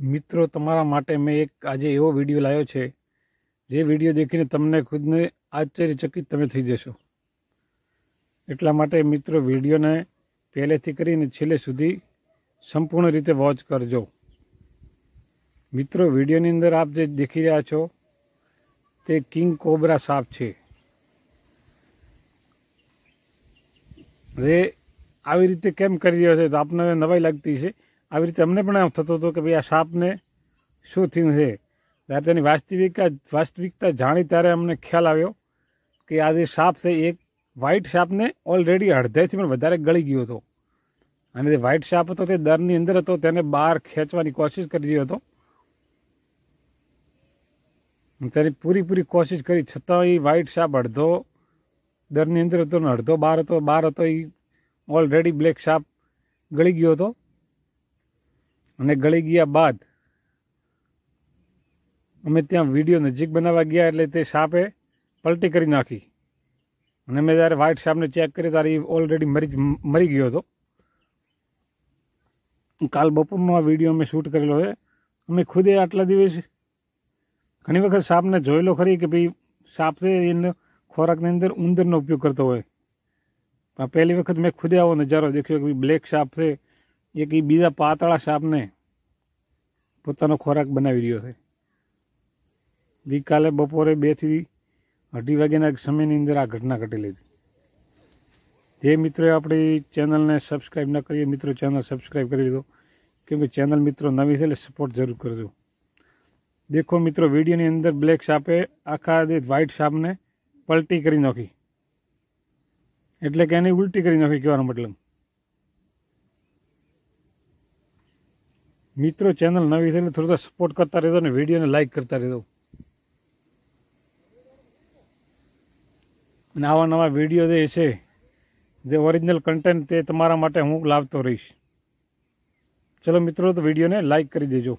મિત્રો તમારા માટે મેં એક આજે એવો વિડીયો લાવ્યો છે જે વિડીયો દેખીને તમને ખુદને આશ્ચર્યચકિત તમે થઈ જશો એટલા માટે મિત્રો વિડીયોને પહેલેથી કરીને છેલ્લે સુધી સંપૂર્ણ રીતે વોચ કરજો મિત્રો વિડીયોની અંદર આપ જે દેખી રહ્યા છો તે કિંગ કોબરા સાપ છે રે આવી રીતે કેમ કરી રહ્યો છે તો આપને નવાઈ લાગતી છે આવી રીતે અમને પણ એમ થતો હતો કે ભાઈ આ સાપને શું થયું છે ત્યારે તેની વાસ્તવિકતા વાસ્તવિકતા જાણી ત્યારે અમને ખ્યાલ આવ્યો કે આ જે સાપ છે એક વ્હાઇટ સાપને ઓલરેડી અડધેથી પણ વધારે ગળી ગયો હતો અને જે વ્હાઇટ સાપ હતો તે દરની અંદર હતો તેને બહાર ખેંચવાની કોશિશ કરી રહ્યો હતો તેની પૂરેપૂરી કોશિશ કરી છતાં એ વ્હાઇટ સાપ અડધો દરની અંદર હતો અડધો બહાર હતો બહાર હતો એ ઓલરેડી બ્લેક સાપ ગળી ગયો હતો અને ગળી ગયા બાદ અમે ત્યાં વિડીયો નજીક બનાવવા ગયા એટલે તે સાપે પલટી કરી નાખી અને મેં જ્યારે વ્હાઇટ સાપને ચેક કર્યો ત્યારે એ ઓલરેડી મરી મરી ગયો હતો કાલ બપોરનો આ વિડીયો અમે શૂટ કરેલો છે અમે ખુદે આટલા દિવસ ઘણી વખત સાપને જોયેલો ખરી કે ભાઈ સાપ છે એને ખોરાકની અંદર ઉંદરનો ઉપયોગ કરતો હોય પણ પહેલી વખત મેં ખુદે આવો નજારો દેખ્યો કે ભાઈ બ્લેક સાપ છે એક એ બીજા પાતળા સાપને પોતાનો ખોરાક બનાવી રહ્યો છે ગઈકાલે બપોરે બેથી અઢી વાગ્યાના સમયની અંદર આ ઘટના ઘટેલી હતી જે મિત્રો આપણી ચેનલને સબસ્ક્રાઈબ ન કરીએ મિત્રો ચેનલ સબસ્ક્રાઈબ કરી દીધો કેમ કે ચેનલ મિત્રો નવી છે એટલે સપોર્ટ જરૂર કરજો દેખો મિત્રો વિડીયોની અંદર બ્લેક સાપે આખા વ્હાઇટ સાપને પલટી કરી નાખી એટલે કે એની ઉલટી કરી નાખી કહેવાનો મતલબ મિત્રો ચેનલ નવી થઈને એટલે થોડો સપોર્ટ કરતા રહેજો ને વિડીયોને લાઇક કરતા રહેજો અને આવા નવા વિડીયો જે છે જે ઓરિજિનલ કન્ટેન્ટ તે તમારા માટે હું લાવતો રહીશ ચલો મિત્રો તો વિડીયોને લાઇક કરી દેજો